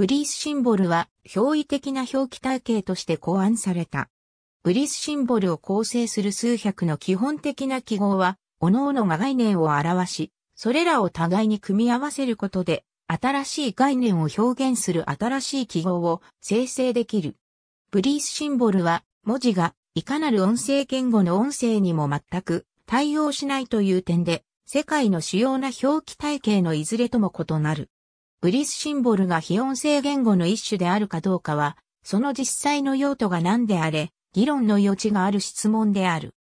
ブリースシンボルは表意的な表記体系として考案された。ブリースシンボルを構成する数百の基本的な記号は、各々が概念を表し、それらを互いに組み合わせることで、新しい概念を表現する新しい記号を生成できる。ブリースシンボルは、文字がいかなる音声言語の音声にも全く対応しないという点で、世界の主要な表記体系のいずれとも異なる。ブリスシンボルが非音声言語の一種であるかどうかは、その実際の用途が何であれ、議論の余地がある質問である。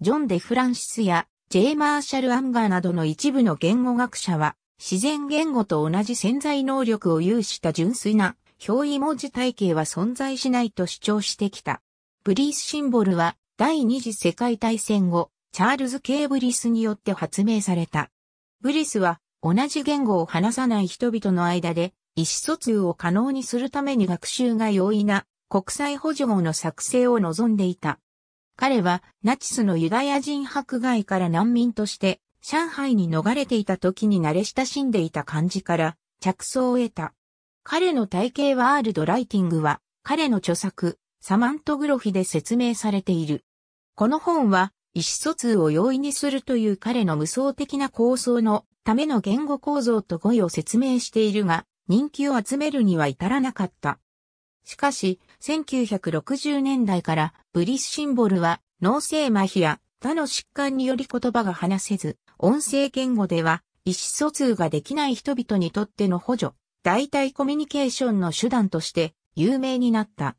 ジョン・デ・フランシスやジェイ・マーシャル・アンガーなどの一部の言語学者は、自然言語と同じ潜在能力を有した純粋な表意文字体系は存在しないと主張してきた。ブリスシンボルは第二次世界大戦後、チャールズ・ケーブリスによって発明された。ブリスは同じ言語を話さない人々の間で意思疎通を可能にするために学習が容易な国際補助語の作成を望んでいた。彼はナチスのユダヤ人迫害から難民として上海に逃れていた時に慣れ親しんでいた感じから着想を得た。彼の体系ワールドライティングは彼の著作サマントグロフィで説明されている。この本は意思疎通を容易にするという彼の無双的な構想のための言語構造と語彙を説明しているが、人気を集めるには至らなかった。しかし、1960年代からブリスシンボルは脳性麻痺や他の疾患により言葉が話せず、音声言語では意思疎通ができない人々にとっての補助、代替コミュニケーションの手段として有名になった。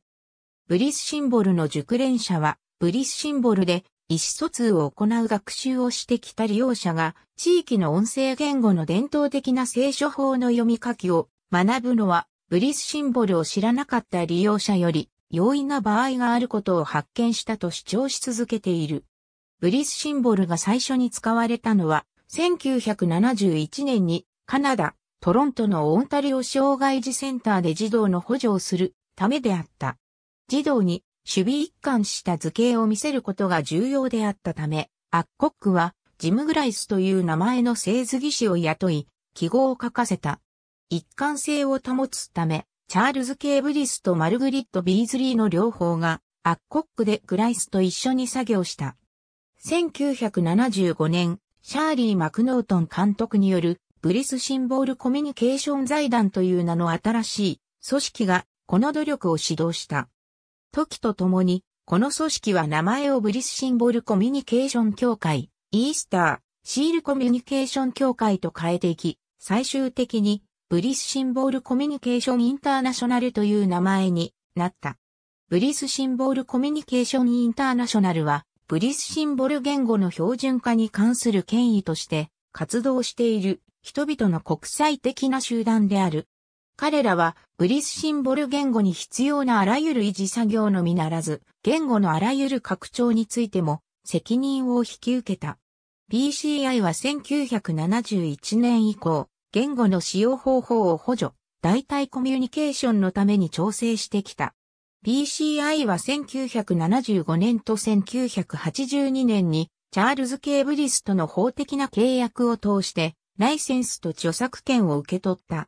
ブリスシンボルの熟練者は、ブリスシンボルで意思疎通を行う学習をしてきた利用者が地域の音声言語の伝統的な聖書法の読み書きを学ぶのはブリスシンボルを知らなかった利用者より容易な場合があることを発見したと主張し続けている。ブリスシンボルが最初に使われたのは1971年にカナダ、トロントのオンタリオ障害児センターで児童の補助をするためであった。児童に守備一貫した図形を見せることが重要であったため、アッコックはジム・グライスという名前の製図技師を雇い、記号を書かせた。一貫性を保つため、チャールズ・ケーブリスとマルグリッド・ビーズリーの両方が、アッコックでグライスと一緒に作業した。1975年、シャーリー・マクノートン監督による、ブリス・シンボール・コミュニケーション財団という名の新しい組織が、この努力を指導した。時とともに、この組織は名前をブリスシンボルコミュニケーション協会、イースター、シールコミュニケーション協会と変えていき、最終的に、ブリスシンボルコミュニケーションインターナショナルという名前になった。ブリスシンボルコミュニケーションインターナショナルは、ブリスシンボル言語の標準化に関する権威として活動している人々の国際的な集団である。彼らは、ブリスシンボル言語に必要なあらゆる維持作業のみならず、言語のあらゆる拡張についても、責任を引き受けた。PCI は1971年以降、言語の使用方法を補助、代替コミュニケーションのために調整してきた。PCI は1975年と1982年に、チャールズ・ケーブリスとの法的な契約を通して、ライセンスと著作権を受け取った。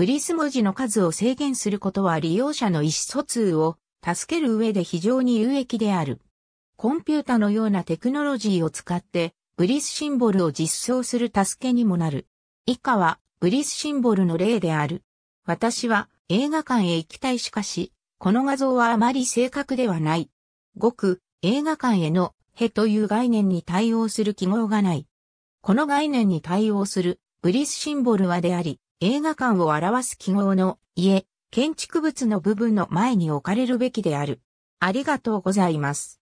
ブリス文字の数を制限することは利用者の意思疎通を助ける上で非常に有益である。コンピュータのようなテクノロジーを使って、ブリスシンボルを実装する助けにもなる。以下は、ブリスシンボルの例である。私は映画館へ行きたいしかし、この画像はあまり正確ではない。ごく、映画館への、へという概念に対応する記号がない。この概念に対応する、ブリスシンボルはであり、映画館を表す記号の家、建築物の部分の前に置かれるべきである。ありがとうございます。